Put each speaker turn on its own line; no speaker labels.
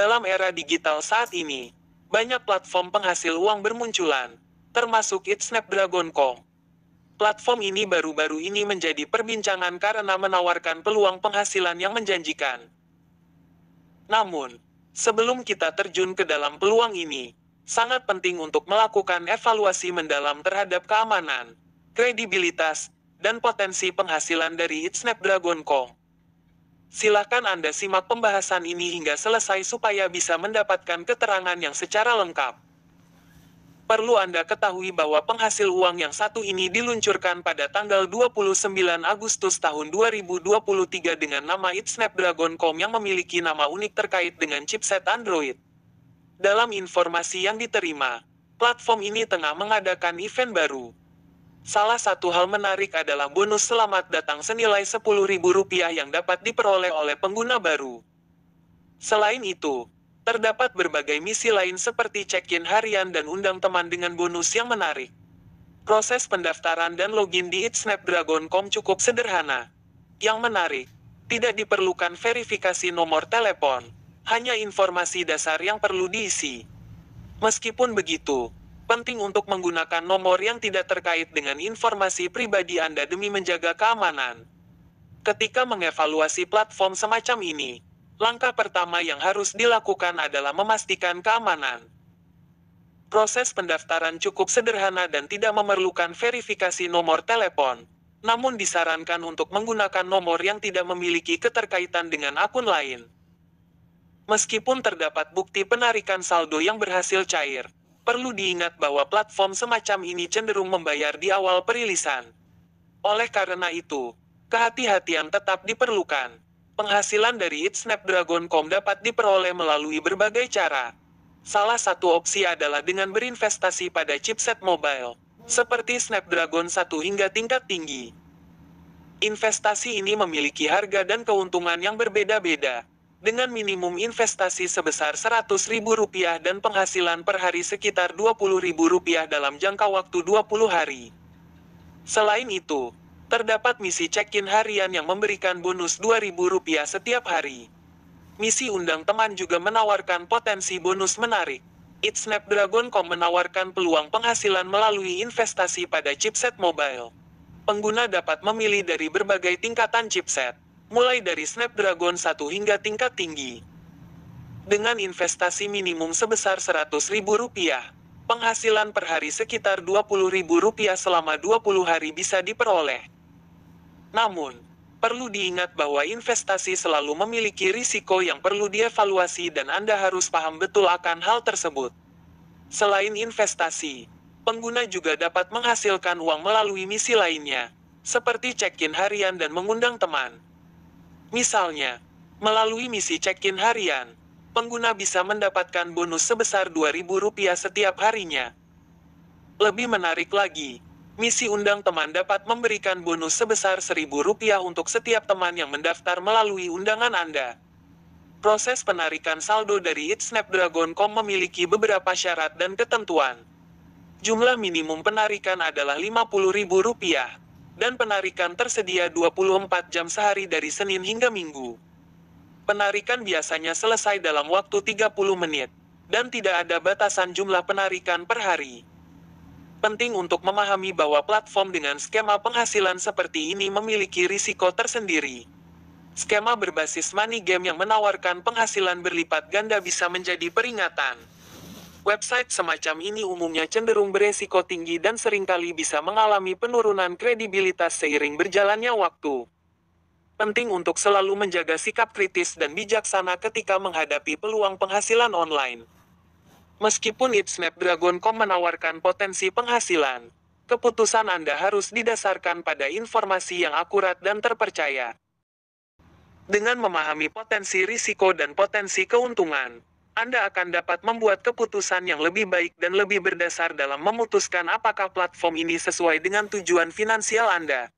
Dalam era digital saat ini, banyak platform penghasil uang bermunculan, termasuk it Snapdragon Kong. Platform ini baru-baru ini menjadi perbincangan karena menawarkan peluang penghasilan yang menjanjikan. Namun, sebelum kita terjun ke dalam peluang ini, sangat penting untuk melakukan evaluasi mendalam terhadap keamanan, kredibilitas, dan potensi penghasilan dari it Snapdragon Kong. Silakan Anda simak pembahasan ini hingga selesai supaya bisa mendapatkan keterangan yang secara lengkap. Perlu Anda ketahui bahwa penghasil uang yang satu ini diluncurkan pada tanggal 29 Agustus tahun 2023 dengan nama It Snapdragon Com yang memiliki nama unik terkait dengan chipset Android. Dalam informasi yang diterima, platform ini tengah mengadakan event baru, Salah satu hal menarik adalah bonus selamat datang senilai Rp10.000 yang dapat diperoleh oleh pengguna baru. Selain itu, terdapat berbagai misi lain seperti check-in harian dan undang teman dengan bonus yang menarik. Proses pendaftaran dan login di itsnapdragon.com cukup sederhana. Yang menarik, tidak diperlukan verifikasi nomor telepon, hanya informasi dasar yang perlu diisi. Meskipun begitu, penting untuk menggunakan nomor yang tidak terkait dengan informasi pribadi Anda demi menjaga keamanan. Ketika mengevaluasi platform semacam ini, langkah pertama yang harus dilakukan adalah memastikan keamanan. Proses pendaftaran cukup sederhana dan tidak memerlukan verifikasi nomor telepon, namun disarankan untuk menggunakan nomor yang tidak memiliki keterkaitan dengan akun lain. Meskipun terdapat bukti penarikan saldo yang berhasil cair, Perlu diingat bahwa platform semacam ini cenderung membayar di awal perilisan. Oleh karena itu, kehati-hatian tetap diperlukan. Penghasilan dari id Snapdragon.com dapat diperoleh melalui berbagai cara. Salah satu opsi adalah dengan berinvestasi pada chipset mobile, seperti Snapdragon 1 hingga tingkat tinggi. Investasi ini memiliki harga dan keuntungan yang berbeda-beda dengan minimum investasi sebesar Rp100.000 dan penghasilan per hari sekitar Rp20.000 dalam jangka waktu 20 hari. Selain itu, terdapat misi check-in harian yang memberikan bonus Rp2.000 setiap hari. Misi undang teman juga menawarkan potensi bonus menarik. It's Snapdragon.com menawarkan peluang penghasilan melalui investasi pada chipset mobile. Pengguna dapat memilih dari berbagai tingkatan chipset mulai dari Snapdragon 1 hingga tingkat tinggi. Dengan investasi minimum sebesar Rp100.000, penghasilan per hari sekitar Rp20.000 selama 20 hari bisa diperoleh. Namun, perlu diingat bahwa investasi selalu memiliki risiko yang perlu dievaluasi dan Anda harus paham betul akan hal tersebut. Selain investasi, pengguna juga dapat menghasilkan uang melalui misi lainnya, seperti check-in harian dan mengundang teman. Misalnya, melalui misi check-in harian, pengguna bisa mendapatkan bonus sebesar Rp2.000 setiap harinya. Lebih menarik lagi, misi undang teman dapat memberikan bonus sebesar Rp1.000 untuk setiap teman yang mendaftar melalui undangan Anda. Proses penarikan saldo dari It Snapdragon.com memiliki beberapa syarat dan ketentuan. Jumlah minimum penarikan adalah Rp50.000 dan penarikan tersedia 24 jam sehari dari Senin hingga Minggu. Penarikan biasanya selesai dalam waktu 30 menit, dan tidak ada batasan jumlah penarikan per hari. Penting untuk memahami bahwa platform dengan skema penghasilan seperti ini memiliki risiko tersendiri. Skema berbasis money game yang menawarkan penghasilan berlipat ganda bisa menjadi peringatan. Website semacam ini umumnya cenderung beresiko tinggi dan seringkali bisa mengalami penurunan kredibilitas seiring berjalannya waktu. Penting untuk selalu menjaga sikap kritis dan bijaksana ketika menghadapi peluang penghasilan online. Meskipun id Dragoncom menawarkan potensi penghasilan, keputusan Anda harus didasarkan pada informasi yang akurat dan terpercaya. Dengan memahami potensi risiko dan potensi keuntungan, anda akan dapat membuat keputusan yang lebih baik dan lebih berdasar dalam memutuskan apakah platform ini sesuai dengan tujuan finansial Anda.